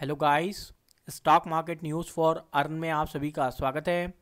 hello guys stock market news for earn में आप सभी का स्वागत है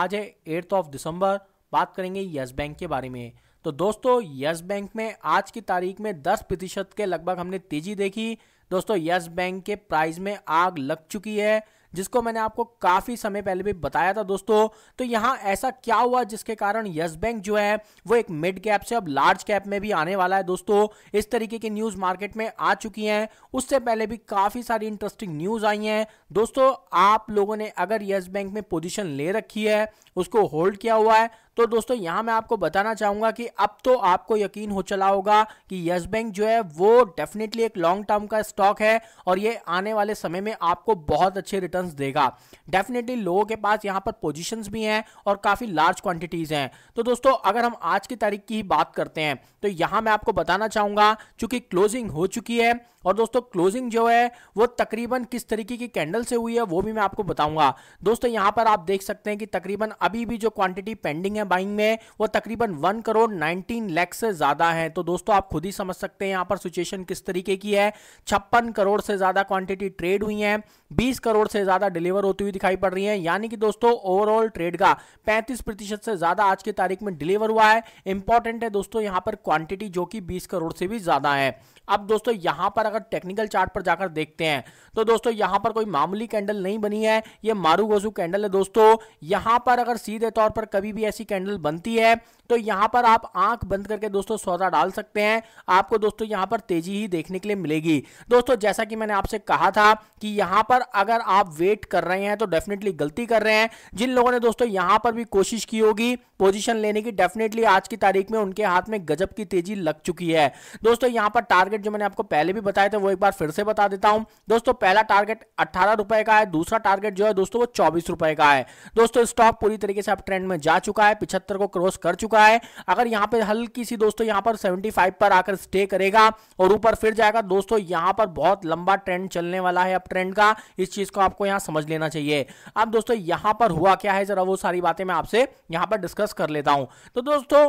आज है एट्थ ऑफ दिसंबर बात करेंगे यस बैंक के बारे में तो दोस्तों यस बैंक में आज की तारीख में 10 प्रतिशत के लगभग हमने तेज़ी देखी दोस्तों यस बैंक के प्राइस में आग लग चुकी है जिसको मैंने आपको काफ़ी समय पहले भी बताया था दोस्तों तो यहाँ ऐसा क्या हुआ जिसके कारण यस बैंक जो है वो एक मिड कैप से अब लार्ज कैप में भी आने वाला है दोस्तों इस तरीके की न्यूज़ मार्केट में आ चुकी हैं उससे पहले भी काफ़ी सारी इंटरेस्टिंग न्यूज़ आई हैं दोस्तों आप लोगों ने अगर यस बैंक में पोजिशन ले रखी है उसको होल्ड किया हुआ है तो दोस्तों यहां मैं आपको बताना चाहूंगा कि अब तो आपको यकीन हो चला होगा कि यस बैंक जो है वो डेफिनेटली एक लॉन्ग टर्म का स्टॉक है और ये आने वाले समय में आपको बहुत अच्छे रिटर्न देगा डेफिनेटली लोगों के पास यहाँ पर पोजिशन भी हैं और काफ़ी लार्ज क्वांटिटीज हैं तो दोस्तों अगर हम आज की तारीख की ही बात करते हैं तो यहां मैं आपको बताना चाहूंगा चूंकि क्लोजिंग हो चुकी है और दोस्तों क्लोजिंग जो है वो तकरीबन किस तरीके की कैंडल से हुई है वो भी मैं आपको बताऊंगा दोस्तों यहां पर आप देख सकते हैं कि तकरीबन अभी भी जो क्वांटिटी पेंडिंग है हैं बाइंग में वो तकरीबन वन करोड़ नाइनटीन लैख से ज़्यादा है तो दोस्तों आप खुद ही समझ सकते हैं यहाँ पर सिचुएशन किस तरीके की है छप्पन करोड़ से ज़्यादा क्वांटिटी ट्रेड हुई है बीस करोड़ से ज़्यादा डिलीवर होती हुई दिखाई पड़ रही है यानी कि दोस्तों ओवरऑल ट्रेड का पैंतीस से ज़्यादा आज की तारीख में डिलीवर हुआ है इंपॉर्टेंट है दोस्तों यहाँ पर क्वांटिटी जो कि बीस करोड़ से भी ज़्यादा है अब दोस्तों यहां पर अगर टेक्निकल चार्ट पर जाकर देखते हैं तो दोस्तों यहां पर कोई मामूली कैंडल नहीं बनी है ये मारू गोजू कैंडल है दोस्तों यहां पर अगर सीधे तौर पर कभी भी ऐसी कैंडल बनती है तो यहाँ पर आप आंख बंद करके दोस्तों सौदा डाल सकते हैं आपको दोस्तों यहाँ पर तेजी ही देखने के लिए मिलेगी दोस्तों जैसा कि मैंने आपसे कहा था कि यहाँ पर अगर आप वेट कर रहे हैं तो डेफिनेटली गलती कर रहे हैं जिन लोगों ने दोस्तों यहाँ पर भी कोशिश की होगी पोजीशन लेने की डेफिनेटली आज की तारीख में उनके हाथ में गजब की तेजी लग चुकी है दोस्तों यहाँ पर टारगेट जो मैंने आपको पहले भी बताया था वो एक बार फिर से बता देता हूँ दोस्तों पहला टारगेट अट्ठारह रुपए का है दूसरा टारगेट जो है दोस्तों वो चौबीस रुपए का है दोस्तों स्टॉक पूरी तरीके से आप ट्रेंड में जा चुका है पिछहत्तर को क्रॉस कर चुका है अगर यहाँ पे हल्की सी दोस्तों यहाँ पर 75 पर आकर स्टे करेगा और ऊपर फिर जाएगा दोस्तों यहाँ पर बहुत लंबा ट्रेंड चलने वाला है अब ट्रेंड का इस चीज को आपको यहाँ समझ लेना चाहिए अब दोस्तों यहाँ पर हुआ क्या है जरा वो सारी बातें मैं आपसे यहाँ पर डिस्कस कर लेता हूँ तो दोस्तों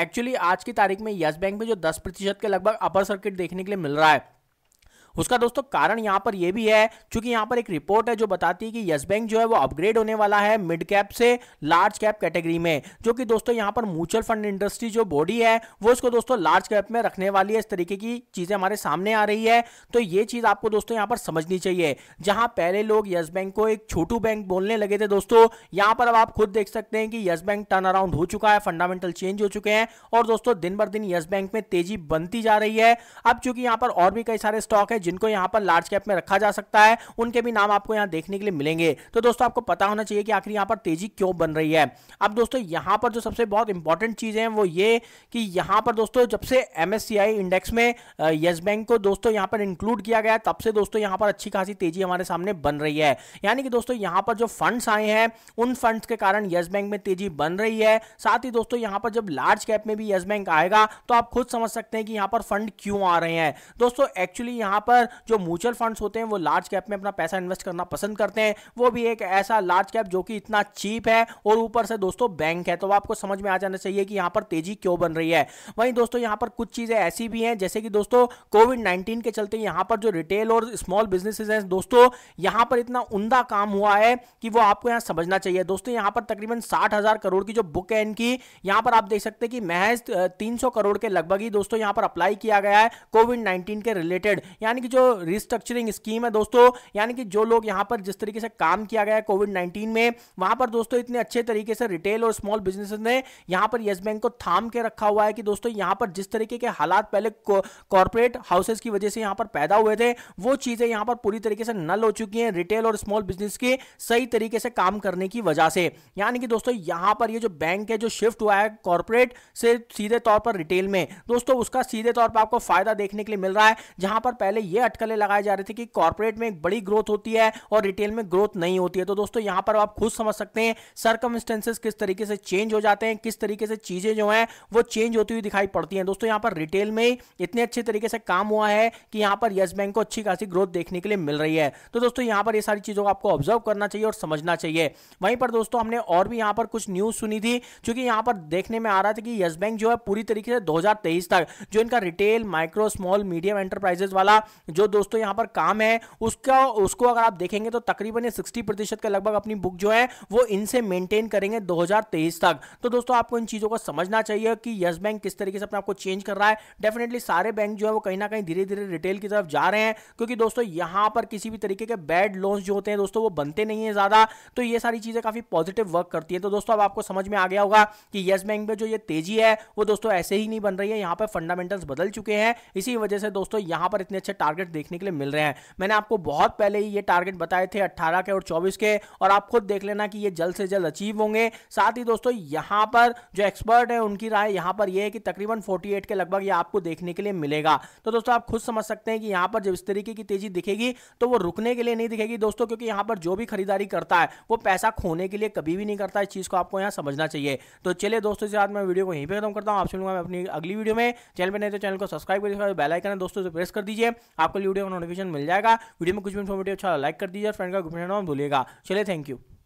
एक्चुअली आज की तारीख में यस बैंक में जो दस प्रतिशत के लगभग अपर सर्किट देखने के लिए मिल रहा है उसका दोस्तों कारण यहां पर यह भी है क्योंकि यहाँ पर एक रिपोर्ट है जो बताती है कि यस बैंक जो है वो अपग्रेड होने वाला है मिड कैप से लार्ज कैप कैटेगरी में जो कि दोस्तों यहाँ पर म्यूचुअल फंड इंडस्ट्री जो बॉडी है वो इसको दोस्तों लार्ज कैप में रखने वाली है इस तरीके की चीजें हमारे सामने आ रही है तो ये चीज आपको दोस्तों यहाँ पर समझनी चाहिए जहां पहले लोग यस बैंक को एक छोटू बैंक बोलने लगे थे दोस्तों यहां पर अब आप खुद देख सकते हैं कि यस बैंक टर्न अराउंड हो चुका है फंडामेंटल चेंज हो चुके हैं और दोस्तों दिन बर दिन यस बैंक में तेजी बनती जा रही है अब चूंकि यहाँ पर और भी कई सारे स्टॉक है हैं जिनको यहाँ पर लार्ज कैप में रखा जा सकता है उनके भी नाम आपको यहाँ देखने के लिए मिलेंगे तो दोस्तों आपको पता होना चाहिए कि आखिर यहाँ पर तेजी क्यों बन रही है अब दोस्तों यहाँ पर जो सबसे बहुत इंपॉर्टेंट चीज़ है वो ये कि यहाँ पर दोस्तों जब से एम इंडेक्स में येस बैंक को दोस्तों यहाँ पर इंक्लूड किया गया तब से दोस्तों यहाँ पर अच्छी खासी तेजी हमारे सामने बन रही है यानी कि दोस्तों यहाँ पर जो फंड्स आए हैं उन फंड्स के कारण येस बैंक में तेजी बन रही है साथ ही दोस्तों यहाँ पर जब लार्ज कैप में भी येस बैंक आएगा तो आप खुद समझ सकते हैं कि यहाँ पर फंड क्यों आ रहे हैं दोस्तों एक्चुअली यहाँ पर जो म्यूचुअल फंड्स होते हैं वो लार्ज कैप में अपना पैसा इन्वेस्ट करना पसंद करते हैं वो भी एक ऐसा लार्ज कैप जो कि इतना चीप है और ऊपर से दोस्तों बैंक है तो आपको समझ में आ जाना चाहिए कि यहाँ पर तेजी क्यों बन रही है वहीं दोस्तों यहाँ पर कुछ चीज़ें ऐसी भी हैं जैसे कि दोस्तों कोविड नाइन्टीन के चलते यहाँ पर जो रिटेल और स्मॉल बिजनेसेस हैं दोस्तों यहाँ पर इतना उमदा काम हुआ है कि वो आपको यहाँ समझना चाहिए दोस्तों यहाँ पर तकरीबन साठ हजार करोड़ की जो बुक है इनकी यहाँ पर आप देख सकते हैं कि महज तीन करोड़ के लगभग ही दोस्तों यहाँ पर अप्लाई किया गया है कोविड 19 के रिलेटेड यानी यानी कि जो रिस्ट्रक्चरिंग स्कीम है दोस्तों यानी कि जो लोग यहाँ पर जिस तरीके से काम किया गया है कोविड नाइन्टीन में वहां पर दोस्तों इतने अच्छे तरीके से रिटेल और स्मॉल बिजनेस ने यहाँ पर येस बैंक को थाम के रखा हुआ है कि दोस्तों यहाँ पर जिस तरीके के हालात पहले कॉरपोरेट हाउसेज की वजह से यहाँ पर पैदा हुए थे वो चीजें यहाँ पर पूरी तरीके से नल हो चुकी हैं रिटेल और स्मॉल बिजनेस के सही तरीके से काम करने की वजह से यानी कि दोस्तों यहाँ पर ये जो बैंक है जो शिफ्ट हुआ है कॉरपोरेट से सीधे तौर पर रिटेल में दोस्तों उसका सीधे तौर पर आपको फायदा देखने के लिए मिल रहा है जहां पर पहले ये अटकलें लगाए जा रहे थे कि कॉर्पोरेट में एक बड़ी ग्रोथ होती है और रिटेल में ग्रोथ नहीं होती है तो दोस्तों यहां पर आप खुद समझ सकते हैं सर्कमस्टेंसेस किस तरीके से चेंज हो जाते हैं किस तरीके से चीज़ें जो है वो चेंज होती हुई दिखाई पड़ती है दोस्तों यहां पर रिटेल में इतने अच्छे तरीके से काम हुआ है कि यहां पर यस बैंक को अच्छी खासी ग्रोथ देखने के लिए मिल रही है तो दोस्तों यहां पर ये सारी चीज़ों को आपको ऑब्जर्व करना चाहिए और समझना चाहिए वहीं पर दोस्तों हमने और भी यहां पर कुछ न्यूज़ सुनी थी क्योंकि यहां पर देखने में आ रहा था कि यस बैंक जो है पूरी तरीके से 2023 तक जो इनका retail micro small medium enterprises वाला जो दोस्तों यहाँ पर काम है उसका उसको अगर आप देखेंगे तो तकरीबन ये सिक्सटी प्रतिशत का लगभग अपनी बुक जो है वो इनसे मेंटेन करेंगे 2023 तक तो दोस्तों आपको इन चीज़ों को समझना चाहिए कि यस बैंक किस तरीके से अपने आपको चेंज कर रहा है डेफिनेटली सारे बैंक जो है वो कहीं ना कहीं धीरे धीरे रिटेल की तरफ जा रहे हैं क्योंकि दोस्तों यहाँ पर किसी भी तरीके के बैड लोन्स जो होते हैं दोस्तों वो बनते नहीं है ज़्यादा तो ये सारी चीज़ें काफ़ी पॉजिटिव वर्क करती है तो दोस्तों अब आपको समझ में आ गया होगा कि येस बैंक में जो ये तेजी है वो दोस्तों ऐसे ही नहीं बन रही है यहाँ पर फंडामेंटल्स बदल चुके हैं इसी वजह से दोस्तों यहाँ पर इतने अच्छे टारगेट टारगेट देखने के लिए मिल रहे हैं मैंने आपको बहुत पहले ही ये टारगेट बताए थे 18 के और 24 के और आप खुद देख लेना कि ये जल्द से जल्द अचीव होंगे साथ ही दोस्तों यहाँ पर जो एक्सपर्ट है उनकी राय यहाँ पर यह है कि तकरीबन फोर्टी के लगभग ये आपको देखने के लिए मिलेगा तो दोस्तों आप खुद समझ सकते हैं कि यहाँ पर जब इस तरीके की तेजी दिखेगी तो वो रुकने के लिए नहीं दिखेगी दोस्तों क्योंकि यहाँ पर जो भी खरीदारी करता है वो पैसा खोने के लिए कभी भी नहीं करता इस चीज़ को आपको यहाँ समझना चाहिए तो चलिए दोस्तों के साथ मैं वीडियो को यहीं पर खत्म करता हूँ आप सुनूंगा मैं अपनी अगली वीडियो में चैनल पर नहीं तो चैनल को सब्सक्राइब कर बेलाइकन है दोस्तों से प्रेस कर दीजिए आपको वीडियो का नोटिफिकेशन मिल जाएगा वीडियो में कुछ भी इन्फॉर्मेटिव अच्छा लाइक कर दीजिए और फ्रेंड का गुप्त भूलिएगा चलिए थैंक यू